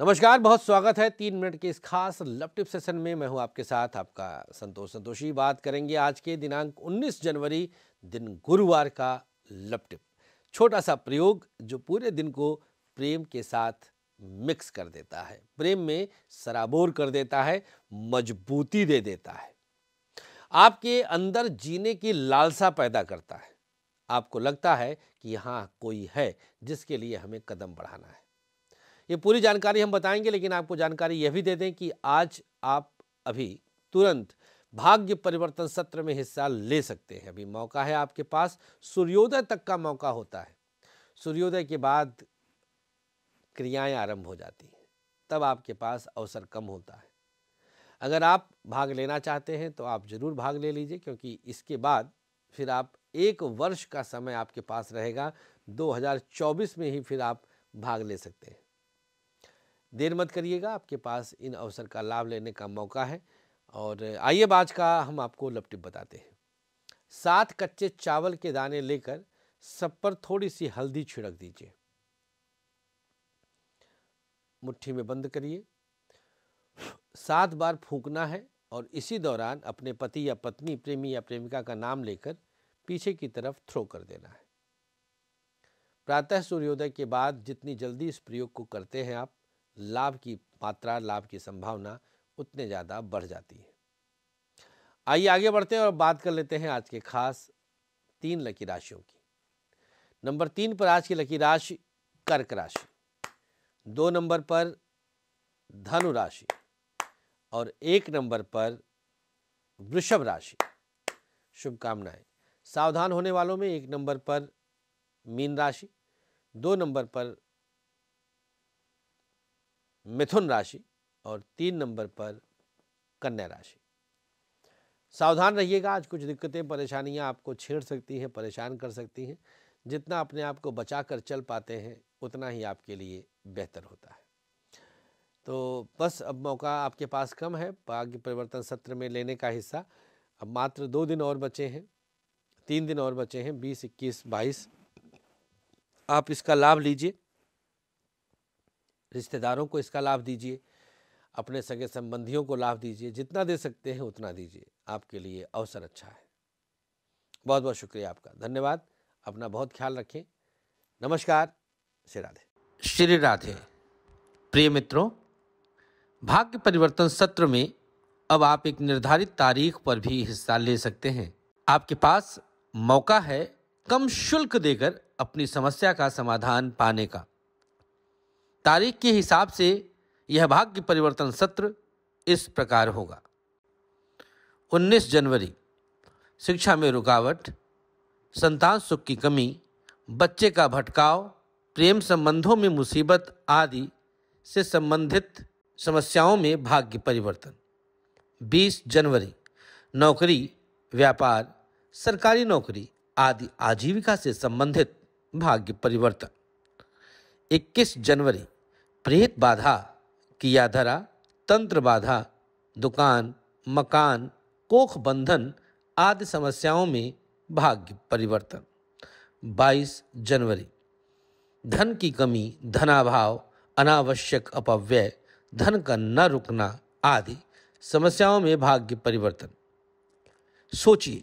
नमस्कार बहुत स्वागत है तीन मिनट के इस खास लव टिप सेशन में मैं हूं आपके साथ आपका संतोष संतोषी बात करेंगे आज के दिनांक 19 जनवरी दिन गुरुवार का लव टिप छोटा सा प्रयोग जो पूरे दिन को प्रेम के साथ मिक्स कर देता है प्रेम में सराबोर कर देता है मजबूती दे देता है आपके अंदर जीने की लालसा पैदा करता है आपको लगता है कि यहाँ कोई है जिसके लिए हमें कदम बढ़ाना है ये पूरी जानकारी हम बताएंगे लेकिन आपको जानकारी यह भी दे दें कि आज आप अभी तुरंत भाग्य परिवर्तन सत्र में हिस्सा ले सकते हैं अभी मौका है आपके पास सूर्योदय तक का मौका होता है सूर्योदय के बाद क्रियाएं आरंभ हो जाती हैं तब आपके पास अवसर कम होता है अगर आप भाग लेना चाहते हैं तो आप ज़रूर भाग ले लीजिए क्योंकि इसके बाद फिर आप एक वर्ष का समय आपके पास रहेगा 2024 में ही फिर आप भाग ले सकते हैं देर मत करिएगा आपके पास इन अवसर का लाभ लेने का मौका है और आइए आज का हम आपको लपटिप बताते हैं सात कच्चे चावल के दाने लेकर सब पर थोड़ी सी हल्दी छिड़क दीजिए मुट्ठी में बंद करिए सात बार फूकना है और इसी दौरान अपने पति या पत्नी प्रेमी या प्रेमिका का नाम लेकर पीछे की तरफ थ्रो कर देना है प्रातः सूर्योदय के बाद जितनी जल्दी इस प्रयोग को करते हैं आप लाभ की मात्रा लाभ की संभावना उतने ज़्यादा बढ़ जाती है आइए आगे बढ़ते हैं और बात कर लेते हैं आज के खास तीन लकी राशियों की नंबर तीन पर आज की लकी राशि कर्क राशि दो नंबर पर धनु राशि और एक नंबर पर वृषभ राशि शुभकामनाएं सावधान होने वालों में एक नंबर पर मीन राशि दो नंबर पर मिथुन राशि और तीन नंबर पर कन्या राशि सावधान रहिएगा आज कुछ दिक्कतें परेशानियां आपको छेड़ सकती हैं परेशान कर सकती हैं जितना अपने आप को बचा कर चल पाते हैं उतना ही आपके लिए बेहतर होता है तो बस अब मौका आपके पास कम है भाग्य परिवर्तन सत्र में लेने का हिस्सा अब मात्र दो दिन और बचे हैं तीन दिन और बचे हैं बीस इक्कीस बाईस आप इसका लाभ लीजिए रिश्तेदारों को इसका लाभ दीजिए अपने सगे संबंधियों को लाभ दीजिए जितना दे सकते हैं उतना दीजिए आपके लिए अवसर अच्छा है बहुत बहुत शुक्रिया आपका धन्यवाद अपना बहुत ख्याल रखें नमस्कार श्री राधे श्री राधे प्रिय मित्रों भाग्य परिवर्तन सत्र में अब आप एक निर्धारित तारीख पर भी हिस्सा ले सकते हैं आपके पास मौका है कम शुल्क देकर अपनी समस्या का समाधान पाने का तारीख के हिसाब से यह भाग्य परिवर्तन सत्र इस प्रकार होगा 19 जनवरी शिक्षा में रुकावट संतान सुख की कमी बच्चे का भटकाव प्रेम संबंधों में मुसीबत आदि से संबंधित समस्याओं में भाग्य परिवर्तन 20 जनवरी नौकरी व्यापार सरकारी नौकरी आदि आजीविका से संबंधित भाग्य परिवर्तन 21 जनवरी प्रेत बाधा कियाधरा तंत्र बाधा दुकान मकान कोख बंधन आदि समस्याओं में भाग्य परिवर्तन 22 जनवरी धन की कमी धनाभाव अनावश्यक अपव्यय धन का न रुकना आदि समस्याओं में भाग्य परिवर्तन सोचिए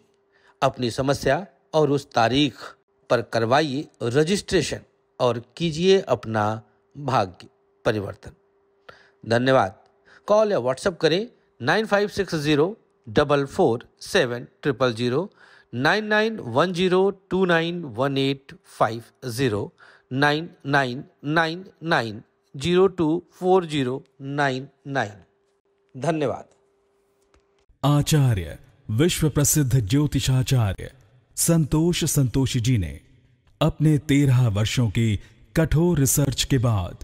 अपनी समस्या और उस तारीख पर करवाइए रजिस्ट्रेशन और कीजिए अपना भाग्य परिवर्तन धन्यवाद कॉल या व्हाट्सएप करें nine five six zero double four seven triple zero nine nine one zero two nine one eight five zero nine nine nine nine zero two four zero nine nine धन्यवाद आचार्य विश्व प्रसिद्ध ज्योतिषाचार्य संतोष संतोषी जी ने अपने तेरह वर्षों की कठोर रिसर्च के बाद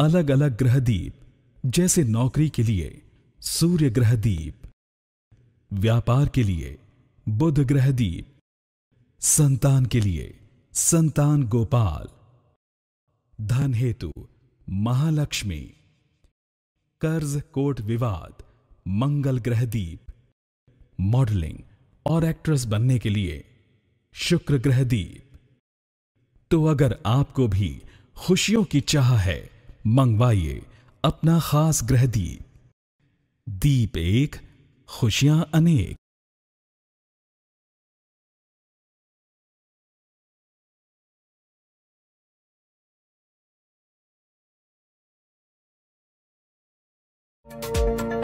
अलग अलग ग्रहदीप जैसे नौकरी के लिए सूर्य ग्रहदीप व्यापार के लिए बुध ग्रहदीप संतान के लिए संतान गोपाल धन हेतु महालक्ष्मी कर्ज कोट विवाद मंगल ग्रहदीप मॉडलिंग और एक्ट्रेस बनने के लिए शुक्र ग्रहदीप तो अगर आपको भी खुशियों की चाह है मंगवाइए अपना खास ग्रह दीप दीप एक खुशियां अनेक thank you